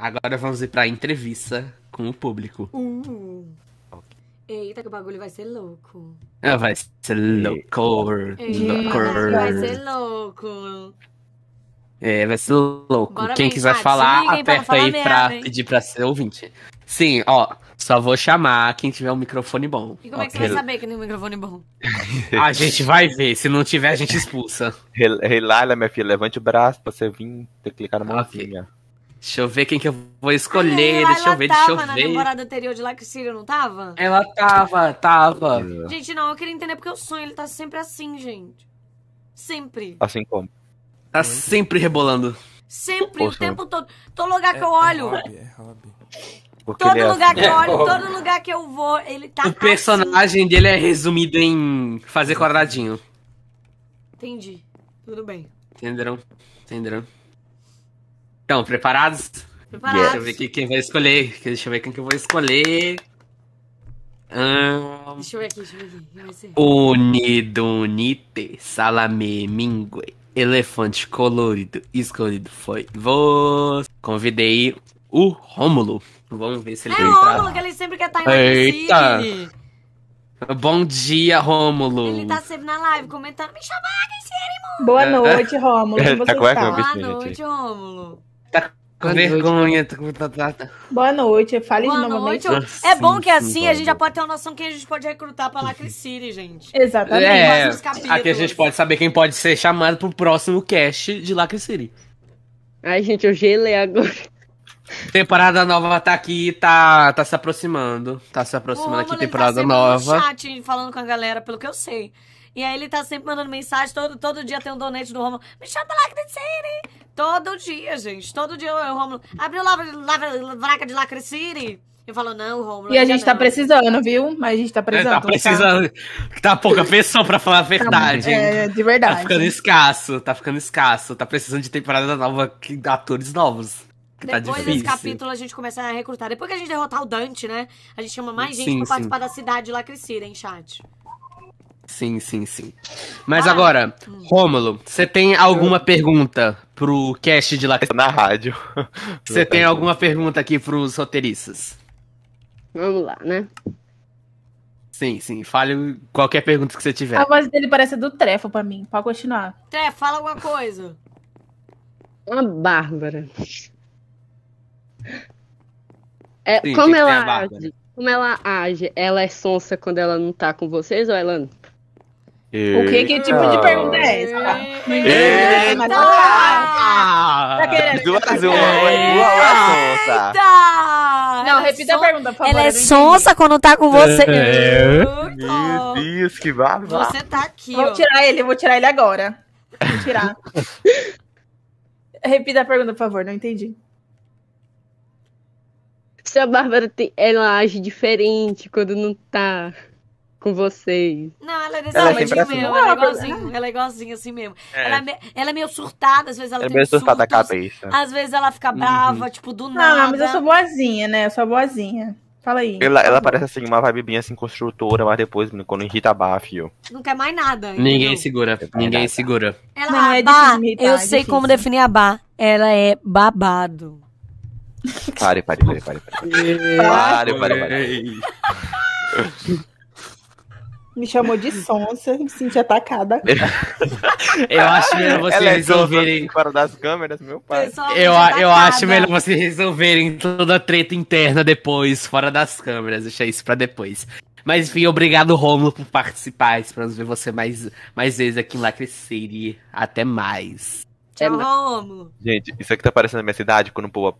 Agora vamos ir pra entrevista com o público. Uh. Eita, que o bagulho vai ser louco. Ah, vai ser louco. vai ser louco. É, vai ser louco. Bora Quem bem, quiser falar, aperta aí mesmo, pra hein? pedir pra ser ouvinte. Sim, ó. Só vou chamar quem tiver um microfone bom. E como é que você vai saber que tem um microfone bom? a gente vai ver. Se não tiver, a gente expulsa. Relala, minha filha. Levante o braço pra você vir ter que clicar na mãozinha. Okay. Deixa eu ver quem que eu vou escolher, ela, ah, deixa eu ver, deixa eu ver. Ela tava na temporada anterior de Laxírio, não tava? Ela tava, tava. Gente, não, eu queria entender porque o sonho, ele tá sempre assim, gente. Sempre. Assim como? Tá Muito. sempre rebolando. Sempre, Poxa, o tempo todo. Todo lugar que eu olho. É, é hobby, é Todo é lugar que eu assim. olho, é todo lugar que eu vou, ele tá O assim. personagem assim. dele é resumido em fazer quadradinho. Entendi. Tudo bem. Entenderam? Entenderam? Então, preparados? Preparados. Deixa eu ver aqui quem vai escolher. Deixa eu ver quem que eu vou escolher. Um... Deixa eu ver aqui, deixa eu ver aqui. Unidunite Salame Mingue. Elefante colorido escolhido foi você. Convidei o Rômulo. Vamos ver se ele vai É o Rômulo, que ele sempre quer estar tá em Eita! Assim. Bom dia, Rômulo. Ele tá sempre na live comentando. Me chamaram, Boa noite, Rômulo. Como você tá? É é Boa noite, Rômulo. Tá com Boa vergonha. Noite. Tá Boa noite, fale Boa de novo. Noite. Né? É bom que assim a gente já pode ter uma noção quem a gente pode recrutar pra Lacre City, gente. Exatamente. É, aqui a gente pode saber quem pode ser chamado pro próximo cast de Lacre City. Ai, gente, eu gelei agora. Temporada nova tá aqui, tá, tá se aproximando. Tá se aproximando Pô, aqui, tá temporada tá nova. No chat falando com a galera, pelo que eu sei. E aí ele tá sempre mandando mensagem, todo, todo dia tem um donate do Romulo. Me chama pra Lacre City! Todo dia, gente. Todo dia o Romulo. Abriu lá, lava vaca de lacrecire. Eu falo, não, Romulo. E a gente tá não. tá precisando, viu? Mas a gente tá, é, tá precisando. tá precisando. Tá, tá pouca pessoa pra falar a tá verdade. é, de verdade. Tá ficando escasso, tá ficando escasso. Tá precisando de temporada nova, atores novos. Depois tá desse capítulo a gente começa a recrutar. Depois que a gente derrotar o Dante, né? A gente chama mais gente sim, pra sim. participar da cidade lá crescer, hein, chat? Sim, sim, sim. Mas ah, agora, Rômulo, você tem alguma pergunta pro cast de lá? É na rádio. Você tem alguma pergunta aqui pros roteiristas? Vamos lá, né? Sim, sim. Fale qualquer pergunta que você tiver. A voz dele parece do Trefo pra mim. Pode continuar. Trefo, fala alguma coisa. Uma Bárbara. É, sim, como ela age? Como ela age? Ela é sonsa quando ela não tá com vocês ou ela o que, que tipo de pergunta é essa? Eita! Tá querendo Não, repita a pergunta, por favor. Ela é sonsa quando tá com você. É. Meu Deus, que barba. Você tá aqui, Vou tirar ele, vou tirar ele agora. Vou tirar. repita a pergunta, por favor, não entendi. Se a Bárbara ela age diferente quando não tá com vocês. Não, ela é desse ela é assim. mesmo. Ela é igualzinho, ela é igualzinha assim mesmo. É. Ela, é me, ela é meio surtada, às vezes ela é tem meio surtada da cabeça. Às vezes ela fica uhum. brava, uhum. tipo, do nada. Não, mas eu sou boazinha, né? Eu sou boazinha. Fala aí. Ela, ela parece assim, uma vibe bem assim, construtora, mas depois, quando irrita a Bá, fio. Não quer mais nada. Entendeu? Ninguém segura. Ninguém segura. Ela não, é, é Bá, irritar, eu é sei como definir a Bá. Ela é babado. Pare, pare, pare, pare. Pare, pare, pare. pare. me chamou de sonsa, me senti atacada. eu acho melhor vocês é resolverem. Fora das câmeras, meu pai. Eu, eu acho melhor vocês resolverem toda a treta interna depois, fora das câmeras. Deixa isso pra depois. Mas enfim, obrigado, Romulo, por participar. Esperamos ver você mais, mais vezes aqui em Lacre City. Até mais. Tchau, Romulo. Gente, isso aqui tá aparecendo na minha cidade quando o povo